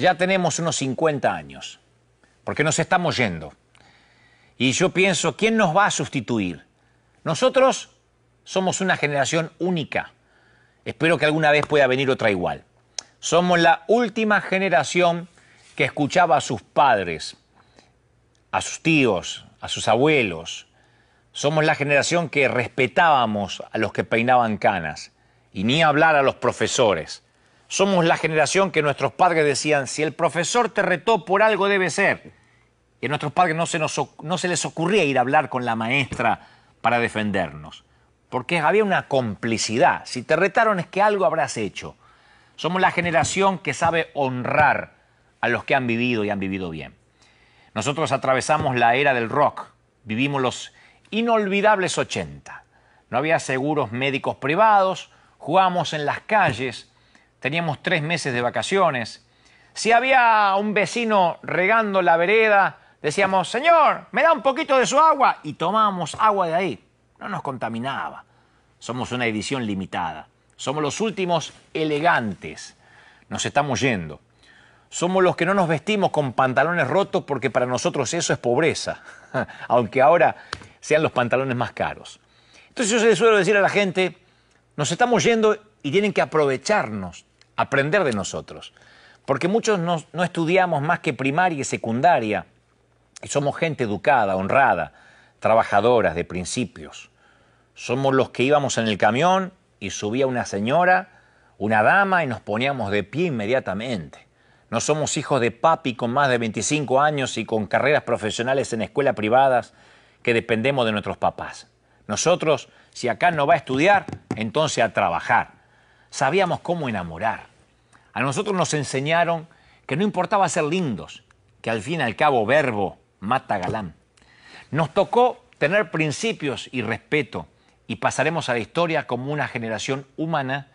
ya tenemos unos 50 años, porque nos estamos yendo. Y yo pienso, ¿quién nos va a sustituir? Nosotros somos una generación única. Espero que alguna vez pueda venir otra igual. Somos la última generación que escuchaba a sus padres, a sus tíos, a sus abuelos. Somos la generación que respetábamos a los que peinaban canas y ni hablar a los profesores. Somos la generación que nuestros padres decían, si el profesor te retó por algo debe ser. Y a nuestros padres no se, no se les ocurría ir a hablar con la maestra para defendernos. Porque había una complicidad. Si te retaron es que algo habrás hecho. Somos la generación que sabe honrar a los que han vivido y han vivido bien. Nosotros atravesamos la era del rock, vivimos los inolvidables 80. No había seguros médicos privados, jugamos en las calles, teníamos tres meses de vacaciones. Si había un vecino regando la vereda, decíamos, señor, me da un poquito de su agua y tomábamos agua de ahí. No nos contaminaba. Somos una edición limitada. Somos los últimos elegantes. Nos estamos yendo. Somos los que no nos vestimos con pantalones rotos porque para nosotros eso es pobreza, aunque ahora sean los pantalones más caros. Entonces yo les suelo decir a la gente, nos estamos yendo y tienen que aprovecharnos aprender de nosotros. Porque muchos no, estudiamos más que primaria y secundaria y somos gente educada, honrada, trabajadoras de principios. Somos los que íbamos en el camión y subía una señora, una dama y nos poníamos de pie inmediatamente. No somos hijos de papi con más de 25 años y con carreras profesionales en escuelas privadas que dependemos de nuestros papás. Nosotros, si acá no va a estudiar, entonces a trabajar sabíamos cómo enamorar. A nosotros nos enseñaron que no importaba ser lindos, que al fin y al cabo verbo mata galán. Nos tocó tener principios y respeto y pasaremos a la historia como una generación humana